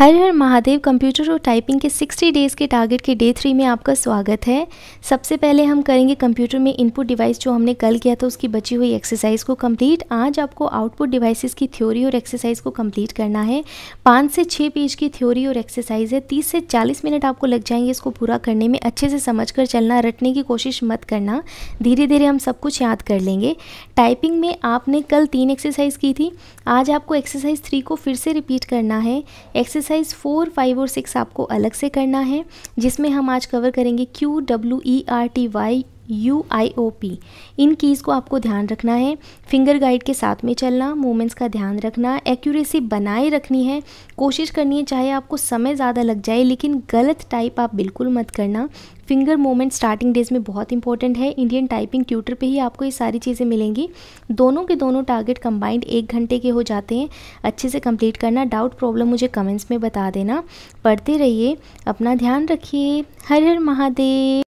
हर हर महादेव कंप्यूटर और टाइपिंग के 60 डेज़ के टारगेट के डे थ्री में आपका स्वागत है सबसे पहले हम करेंगे कंप्यूटर में इनपुट डिवाइस जो हमने कल किया था उसकी बची हुई एक्सरसाइज को कंप्लीट आज आपको आउटपुट डिवाइसेस की थ्योरी और एक्सरसाइज को कंप्लीट करना है पाँच से छः पेज की थ्योरी और एक्सरसाइज है तीस से चालीस मिनट आपको लग जाएंगे इसको पूरा करने में अच्छे से समझ कर चलना रटने की कोशिश मत करना धीरे धीरे हम सब कुछ याद कर लेंगे टाइपिंग में आपने कल तीन एक्सरसाइज की थी आज आपको एक्सरसाइज थ्री को फिर से रिपीट करना है एक्सरसाइज एक्सरसाइज फोर फाइव और सिक्स आपको अलग से करना है जिसमें हम आज कवर करेंगे Q W E R T Y U I O P इन कीज़ को आपको ध्यान रखना है फिंगर गाइड के साथ में चलना मूवमेंट्स का ध्यान रखना एक्यूरेसी बनाए रखनी है कोशिश करनी है चाहे आपको समय ज़्यादा लग जाए लेकिन गलत टाइप आप बिल्कुल मत करना फिंगर मूवमेंट स्टार्टिंग डेज में बहुत इंपॉर्टेंट है इंडियन टाइपिंग ट्यूटर पे ही आपको ये सारी चीज़ें मिलेंगी दोनों के दोनों टारगेट कंबाइंड एक घंटे के हो जाते हैं अच्छे से कंप्लीट करना डाउट प्रॉब्लम मुझे कमेंट्स में बता देना पढ़ते रहिए अपना ध्यान रखिए हर हर महादेव